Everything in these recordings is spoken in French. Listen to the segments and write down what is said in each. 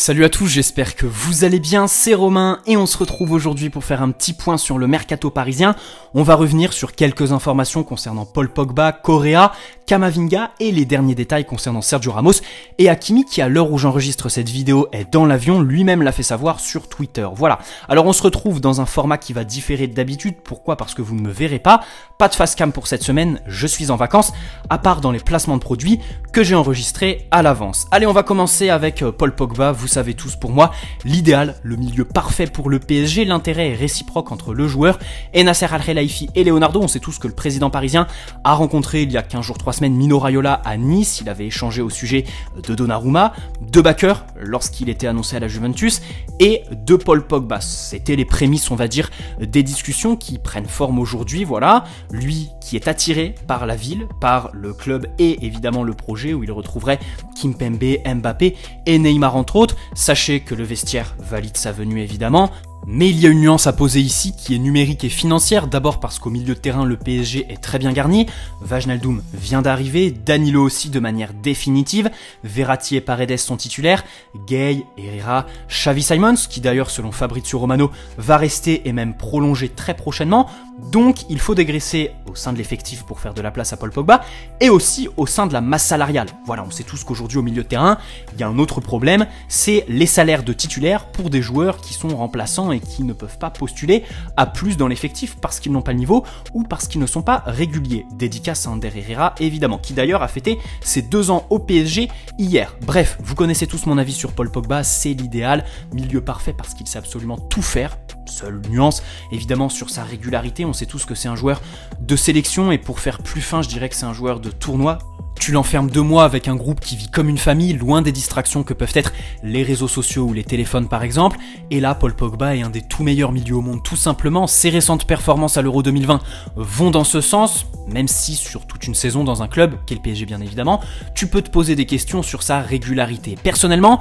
Salut à tous, j'espère que vous allez bien, c'est Romain et on se retrouve aujourd'hui pour faire un petit point sur le mercato parisien. On va revenir sur quelques informations concernant Paul Pogba, Correa, Kamavinga et les derniers détails concernant Sergio Ramos et Hakimi qui à l'heure où j'enregistre cette vidéo est dans l'avion, lui-même l'a fait savoir sur Twitter. Voilà. Alors on se retrouve dans un format qui va différer d'habitude, pourquoi Parce que vous ne me verrez pas, pas de face cam pour cette semaine, je suis en vacances, à part dans les placements de produits que j'ai enregistrés à l'avance. Allez, on va commencer avec euh, Paul Pogba. Vous savez tous pour moi, l'idéal, le milieu parfait pour le PSG, l'intérêt est réciproque entre le joueur et Nasser Al-Khelaifi et Leonardo. On sait tous que le président parisien a rencontré il y a 15 jours, 3 semaines Mino Raiola à Nice, il avait échangé au sujet de Donnarumma, de Backer lorsqu'il était annoncé à la Juventus et de Paul Pogba. C'était les prémices, on va dire, des discussions qui prennent forme aujourd'hui, voilà, lui qui est attiré par la ville, par le club et évidemment le projet où il retrouverait Kimpembe, Mbappé et Neymar entre autres Sachez que le vestiaire valide sa venue évidemment, mais il y a une nuance à poser ici qui est numérique et financière, d'abord parce qu'au milieu de terrain le PSG est très bien garni, Vajnaldum vient d'arriver, Danilo aussi de manière définitive, Verratti et Paredes sont titulaires, Gay, Herrera, Xavi Simons, qui d'ailleurs selon Fabrizio Romano va rester et même prolonger très prochainement, donc il faut dégraisser au sein de l'effectif pour faire de la place à Paul Pogba et aussi au sein de la masse salariale. Voilà, on sait tous qu'aujourd'hui au milieu de terrain, il y a un autre problème, c'est les salaires de titulaires pour des joueurs qui sont remplaçants et qui ne peuvent pas postuler à plus dans l'effectif parce qu'ils n'ont pas le niveau ou parce qu'ils ne sont pas réguliers. Dédicace à Ander Herrera évidemment, qui d'ailleurs a fêté ses deux ans au PSG hier. Bref, vous connaissez tous mon avis sur Paul Pogba, c'est l'idéal, milieu parfait parce qu'il sait absolument tout faire Seule nuance, évidemment, sur sa régularité, on sait tous que c'est un joueur de sélection, et pour faire plus fin, je dirais que c'est un joueur de tournoi. Tu l'enfermes deux mois avec un groupe qui vit comme une famille, loin des distractions que peuvent être les réseaux sociaux ou les téléphones par exemple, et là Paul Pogba est un des tout meilleurs milieux au monde tout simplement, ses récentes performances à l'Euro 2020 vont dans ce sens, même si sur toute une saison dans un club, qu'est le PSG bien évidemment, tu peux te poser des questions sur sa régularité. Personnellement,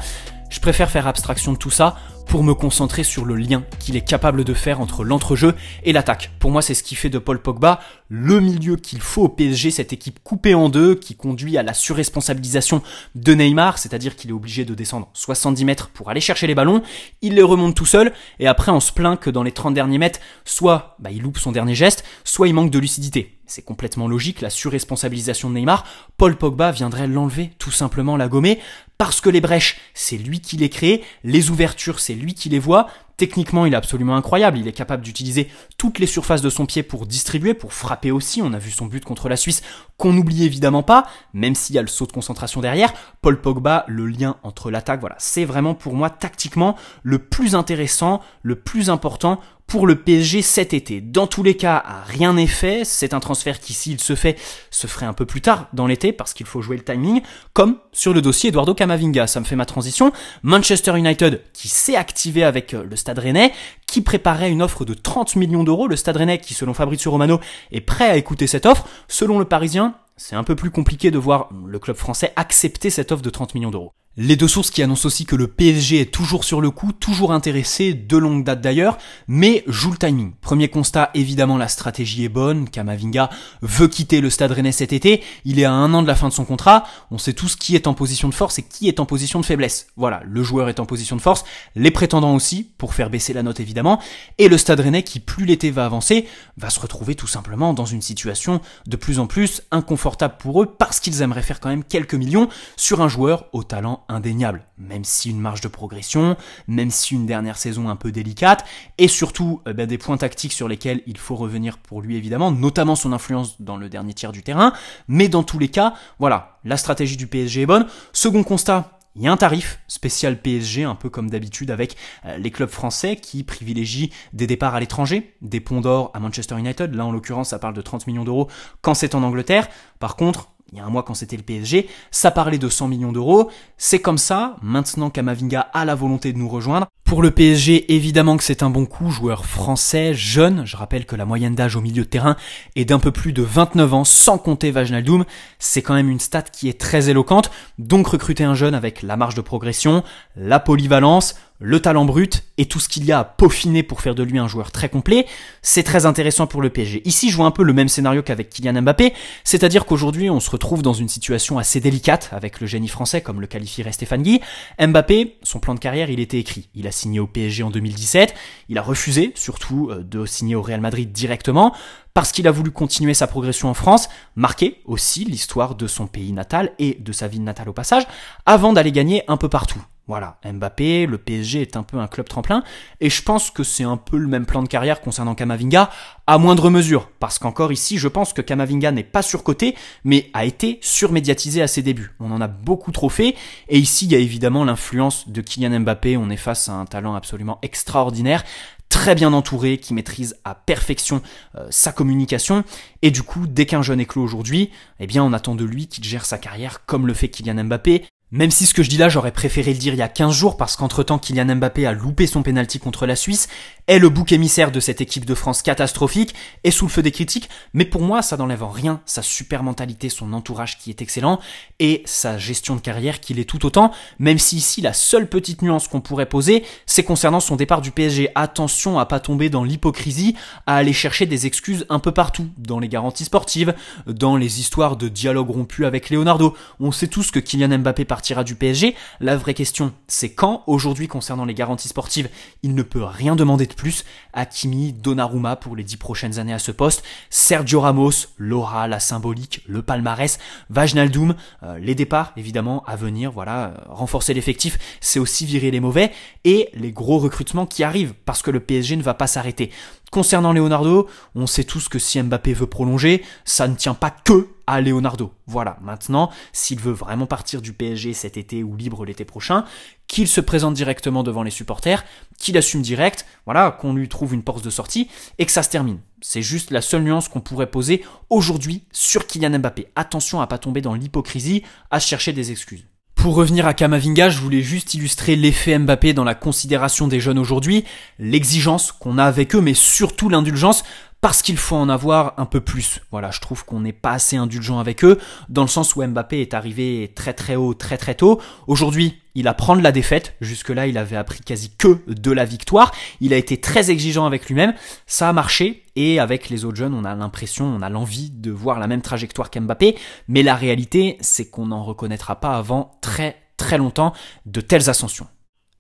je préfère faire abstraction de tout ça pour me concentrer sur le lien qu'il est capable de faire entre l'entrejeu et l'attaque. Pour moi, c'est ce qui fait de Paul Pogba le milieu qu'il faut au PSG, cette équipe coupée en deux qui conduit à la surresponsabilisation de Neymar, c'est-à-dire qu'il est obligé de descendre 70 mètres pour aller chercher les ballons, il les remonte tout seul et après on se plaint que dans les 30 derniers mètres, soit bah, il loupe son dernier geste, soit il manque de lucidité. C'est complètement logique, la surresponsabilisation de Neymar, Paul Pogba viendrait l'enlever, tout simplement la gommer, parce que les brèches, c'est lui qui les crée, les ouvertures, c'est lui qui les voit. Techniquement, il est absolument incroyable. Il est capable d'utiliser toutes les surfaces de son pied pour distribuer, pour frapper aussi. On a vu son but contre la Suisse, qu'on n'oublie évidemment pas, même s'il y a le saut de concentration derrière. Paul Pogba, le lien entre l'attaque, voilà, c'est vraiment pour moi tactiquement le plus intéressant, le plus important pour le PSG cet été. Dans tous les cas, rien n'est fait. C'est un transfert qui, s'il se fait, se ferait un peu plus tard dans l'été parce qu'il faut jouer le timing, comme sur le dossier Eduardo Camavinga. Ça me fait ma transition. Manchester United qui s'est activé avec euh, le Stade Rennais, qui préparait une offre de 30 millions d'euros. Le Stade Rennais qui, selon Fabrizio Romano, est prêt à écouter cette offre. Selon le Parisien, c'est un peu plus compliqué de voir le club français accepter cette offre de 30 millions d'euros. Les deux sources qui annoncent aussi que le PSG est toujours sur le coup, toujours intéressé, de longue date d'ailleurs, mais joue le timing. Premier constat, évidemment la stratégie est bonne, Kamavinga veut quitter le stade rennais cet été, il est à un an de la fin de son contrat, on sait tous qui est en position de force et qui est en position de faiblesse. Voilà, le joueur est en position de force, les prétendants aussi, pour faire baisser la note évidemment, et le stade rennais qui plus l'été va avancer, va se retrouver tout simplement dans une situation de plus en plus inconfortable pour eux parce qu'ils aimeraient faire quand même quelques millions sur un joueur au talent indéniable, même si une marge de progression, même si une dernière saison un peu délicate, et surtout euh, ben, des points tactiques sur lesquels il faut revenir pour lui évidemment, notamment son influence dans le dernier tiers du terrain, mais dans tous les cas, voilà, la stratégie du PSG est bonne. Second constat, il y a un tarif spécial PSG, un peu comme d'habitude avec euh, les clubs français qui privilégient des départs à l'étranger, des ponts d'or à Manchester United, là en l'occurrence ça parle de 30 millions d'euros quand c'est en Angleterre. Par contre, il y a un mois quand c'était le PSG, ça parlait de 100 millions d'euros. C'est comme ça, maintenant qu'Amavinga a la volonté de nous rejoindre. Pour le PSG, évidemment que c'est un bon coup, joueur français, jeune, je rappelle que la moyenne d'âge au milieu de terrain est d'un peu plus de 29 ans, sans compter Vajnaldoum, c'est quand même une stat qui est très éloquente, donc recruter un jeune avec la marge de progression, la polyvalence, le talent brut et tout ce qu'il y a à peaufiner pour faire de lui un joueur très complet, c'est très intéressant pour le PSG. Ici, je vois un peu le même scénario qu'avec Kylian Mbappé, c'est-à-dire qu'aujourd'hui, on se retrouve dans une situation assez délicate avec le génie français, comme le qualifierait Stéphane Guy. Mbappé, son plan de carrière, il était écrit. Il signé au PSG en 2017. Il a refusé, surtout, euh, de signer au Real Madrid directement, parce qu'il a voulu continuer sa progression en France, marquer aussi l'histoire de son pays natal et de sa ville natale au passage, avant d'aller gagner un peu partout. Voilà, Mbappé, le PSG est un peu un club tremplin, et je pense que c'est un peu le même plan de carrière concernant Kamavinga, à moindre mesure, parce qu'encore ici, je pense que Kamavinga n'est pas surcoté, mais a été surmédiatisé à ses débuts. On en a beaucoup trop fait, et ici, il y a évidemment l'influence de Kylian Mbappé, on est face à un talent absolument extraordinaire, très bien entouré, qui maîtrise à perfection euh, sa communication. Et du coup, dès qu'un jeune éclot aujourd'hui, eh bien, on attend de lui qu'il gère sa carrière comme le fait Kylian Mbappé, même si ce que je dis là, j'aurais préféré le dire il y a 15 jours parce qu'entre-temps Kylian Mbappé a loupé son pénalty contre la Suisse, est le bouc émissaire de cette équipe de France catastrophique, est sous le feu des critiques, mais pour moi ça n'enlève en rien sa super mentalité, son entourage qui est excellent et sa gestion de carrière qui l'est tout autant, même si ici la seule petite nuance qu'on pourrait poser, c'est concernant son départ du PSG. Attention à pas tomber dans l'hypocrisie, à aller chercher des excuses un peu partout, dans les garanties sportives, dans les histoires de dialogue rompu avec Leonardo. On sait tous que Kylian Mbappé partira du PSG. La vraie question, c'est quand Aujourd'hui, concernant les garanties sportives, il ne peut rien demander de plus. Hakimi, Donnarumma pour les dix prochaines années à ce poste, Sergio Ramos, l'aura, la symbolique, le palmarès, Vajnaldoum, euh, les départs évidemment à venir, voilà, euh, renforcer l'effectif, c'est aussi virer les mauvais, et les gros recrutements qui arrivent, parce que le PSG ne va pas s'arrêter. Concernant Leonardo, on sait tous que si Mbappé veut prolonger, ça ne tient pas que à Leonardo. Voilà, maintenant, s'il veut vraiment partir du PSG cet été ou libre l'été prochain, qu'il se présente directement devant les supporters, qu'il assume direct, voilà, qu'on lui trouve une porte de sortie et que ça se termine. C'est juste la seule nuance qu'on pourrait poser aujourd'hui sur Kylian Mbappé. Attention à pas tomber dans l'hypocrisie, à chercher des excuses. Pour revenir à Kamavinga, je voulais juste illustrer l'effet Mbappé dans la considération des jeunes aujourd'hui, l'exigence qu'on a avec eux, mais surtout l'indulgence parce qu'il faut en avoir un peu plus. Voilà, je trouve qu'on n'est pas assez indulgent avec eux, dans le sens où Mbappé est arrivé très très haut, très très tôt. Aujourd'hui, il apprend de la défaite. Jusque-là, il avait appris quasi que de la victoire. Il a été très exigeant avec lui-même. Ça a marché. Et avec les autres jeunes, on a l'impression, on a l'envie de voir la même trajectoire qu'Mbappé. Mais la réalité, c'est qu'on n'en reconnaîtra pas avant très très longtemps de telles ascensions.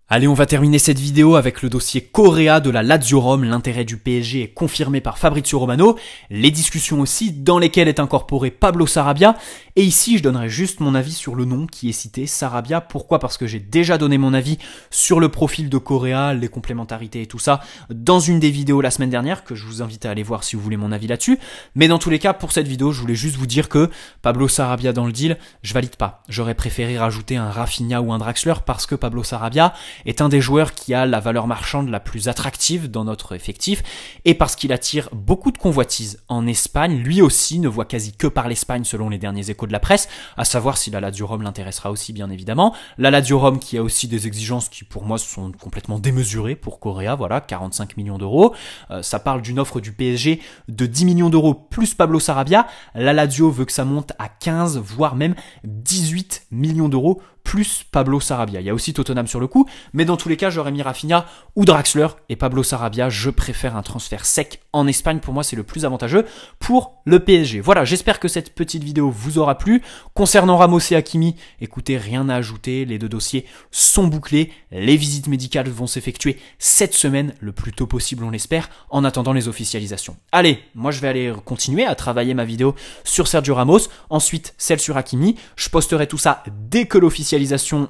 Allez, on va terminer cette vidéo avec le dossier Correa de la Lazio Rome. L'intérêt du PSG est confirmé par Fabrizio Romano. Les discussions aussi dans lesquelles est incorporé Pablo Sarabia et ici, je donnerai juste mon avis sur le nom qui est cité, Sarabia. Pourquoi Parce que j'ai déjà donné mon avis sur le profil de coréa les complémentarités et tout ça, dans une des vidéos la semaine dernière, que je vous invite à aller voir si vous voulez mon avis là-dessus. Mais dans tous les cas, pour cette vidéo, je voulais juste vous dire que Pablo Sarabia dans le deal, je valide pas. J'aurais préféré rajouter un Rafinha ou un Draxler parce que Pablo Sarabia est un des joueurs qui a la valeur marchande la plus attractive dans notre effectif et parce qu'il attire beaucoup de convoitises en Espagne. Lui aussi ne voit quasi que par l'Espagne selon les derniers échos de la presse, à savoir si la Lazio Rome l'intéressera aussi bien évidemment. La Lazio Rome qui a aussi des exigences qui pour moi sont complètement démesurées pour Correa, voilà, 45 millions d'euros. Euh, ça parle d'une offre du PSG de 10 millions d'euros plus Pablo Sarabia. La Ladio veut que ça monte à 15 voire même 18 millions d'euros plus Pablo Sarabia. Il y a aussi Tottenham sur le coup, mais dans tous les cas, j'aurais mis Rafinha ou Draxler et Pablo Sarabia. Je préfère un transfert sec en Espagne. Pour moi, c'est le plus avantageux pour le PSG. Voilà, j'espère que cette petite vidéo vous aura plu. Concernant Ramos et Hakimi, écoutez, rien à ajouter. Les deux dossiers sont bouclés. Les visites médicales vont s'effectuer cette semaine, le plus tôt possible, on l'espère, en attendant les officialisations. Allez, moi, je vais aller continuer à travailler ma vidéo sur Sergio Ramos, ensuite celle sur Hakimi. Je posterai tout ça dès que l'officialisation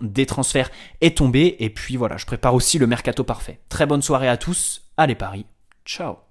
des transferts est tombée. Et puis voilà, je prépare aussi le mercato parfait. Très bonne soirée à tous. Allez Paris. Ciao.